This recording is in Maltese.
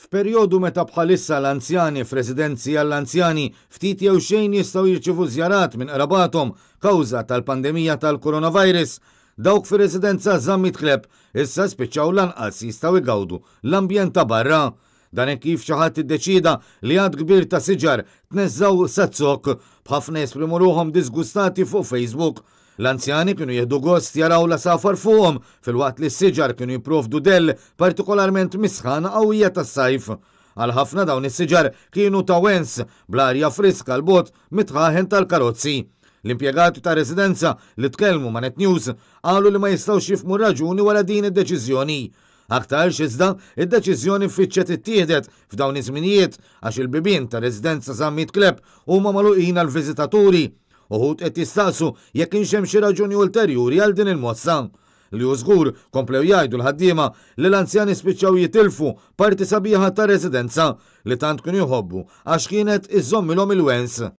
F'perjodu meta bħalissa l-anzjani f'residenzi għall-anzjani ftit jew xejn jistgħu jirċivu żjarat minn qrabatom kawża tal-pandemija tal-koronavirus, dawk f'residenza residenza żammi issa spiċċaw lanqas jistgħu igawdu l-ambjent ta' barra. Dan kif xi ħadd iddeċida li għad kbir ta' siġar tneżżaw sazzok b'ħafna jesprimu ruhom disgustati fuq Facebook L-anzjani kienu jieħdu gost jaraw la safar fuqhom fil-waqt li s-siġar kienu jipprovdu del partikolarment misħan qawwija tas-sajf. Għal ħafna dawn is-siġar kienu tawens bl-arja friska l-bot mitħaħen tal-karozzi. L-impiegati ta' residenza li tkellmu ma' Net News għalu li ma jistawx jifmu raġuni wara din id-deċiżjoni. Aktar xizda, id-deċiżjoni fitxet ittieħdet f'dawn iż-żminijiet għax il-bibien ta' residenza Sammit Kleb huma magħluqin għal-viżitaturi uħut qed jistaqsu jekk inxem xi raġuni ulterjuri għal din il-mozza. Li użgur komplew jgħidu l-ħaddiema li l-anzjani spiċċaw jitilfu parti sabiħa ta' residenza li tant kun jħobbu għax kienet iżommilhom il-wens.